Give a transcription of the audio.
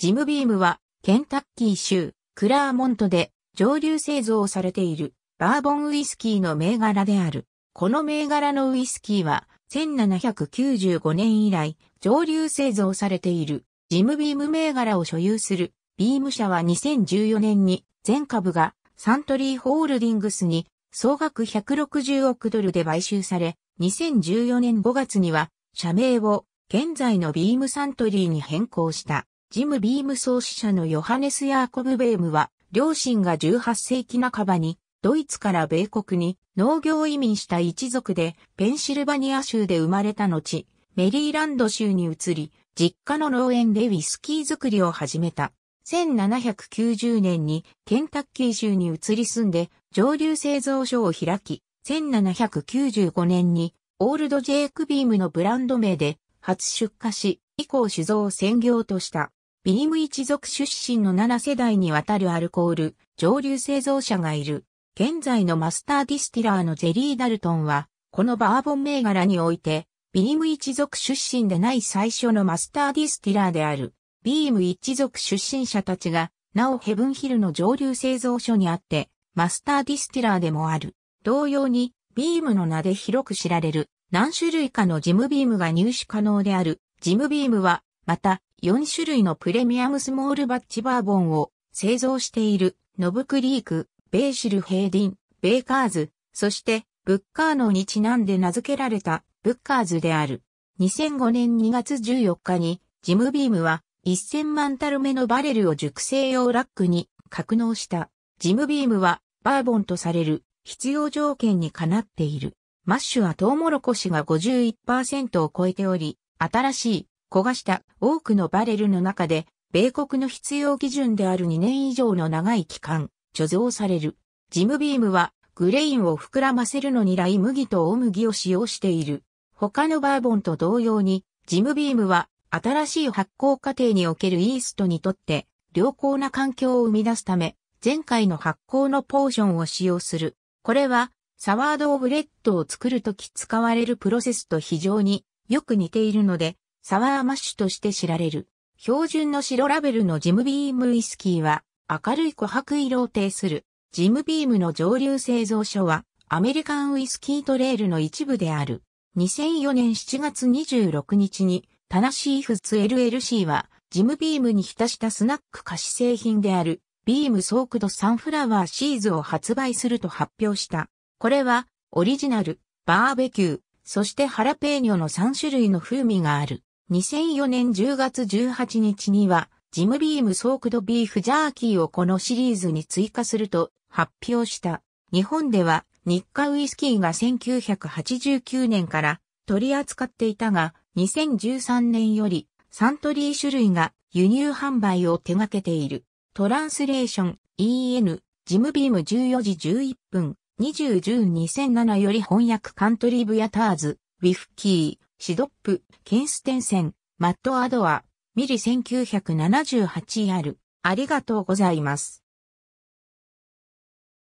ジムビームは、ケンタッキー州、クラーモントで上流製造されているバーボンウイスキーの銘柄である。この銘柄のウイスキーは、1795年以来、上流製造されている、ジムビーム銘柄を所有する、ビーム社は2014年に、全株がサントリーホールディングスに、総額160億ドルで買収され、2014年5月には、社名を現在のビームサントリーに変更した。ジム・ビーム創始者のヨハネス・ヤーコブ・ベームは、両親が18世紀半ばに、ドイツから米国に農業移民した一族で、ペンシルバニア州で生まれた後、メリーランド州に移り、実家の農園でウィスキー作りを始めた。1790年にケンタッキー州に移り住んで上流製造所を開き、1795年にオールド・ジェイク・ビームのブランド名で初出荷し、以降酒造を専業とした。ビニム一族出身の7世代にわたるアルコール、上流製造者がいる。現在のマスターディスティラーのゼリー・ダルトンは、このバーボン銘柄において、ビーム一族出身でない最初のマスターディスティラーである、ビーム一族出身者たちが、なおヘブンヒルの上流製造所にあって、マスターディスティラーでもある。同様に、ビームの名で広く知られる、何種類かのジムビームが入手可能である、ジムビームは、また、4種類のプレミアムスモールバッチバーボンを製造している、ノブクリーク、ベーシル・ヘイディン、ベーカーズ、そして、ブッカーノにちなんで名付けられた、ブッカーズである。2005年2月14日に、ジムビームは、1000万タルメのバレルを熟成用ラックに格納した。ジムビームは、バーボンとされる、必要条件にかなっている。マッシュはトウモロコシが51%を超えており、新しい焦がした多くのバレルの中で、米国の必要基準である2年以上の長い期間、貯蔵される。ジムビームは、グレインを膨らませるのにライ麦と大麦を使用している。他のバーボンと同様に、ジムビームは、新しい発酵過程におけるイーストにとって、良好な環境を生み出すため、前回の発酵のポーションを使用する。これは、サワードオブレッドを作るとき使われるプロセスと非常によく似ているので、サワーマッシュとして知られる。標準の白ラベルのジムビームウイスキーは明るい琥珀色を呈する。ジムビームの上流製造所はアメリカンウイスキートレールの一部である。2004年7月26日にタナシーフツ LLC はジムビームに浸したスナック菓子製品であるビームソークドサンフラワーシーズを発売すると発表した。これはオリジナル、バーベキュー、そしてハラペーニョの3種類の風味がある。2004年10月18日には、ジムビームソークドビーフジャーキーをこのシリーズに追加すると発表した。日本では日課ウイスキーが1989年から取り扱っていたが、2013年よりサントリー種類が輸入販売を手掛けている。トランスレーション EN ジムビーム14時11分2010-2007より翻訳カントリーブヤターズ、ウィフキー、シドップ、キンステンセン、マット・アドア、ミリ1 9 7 8あ r ありがとうございます。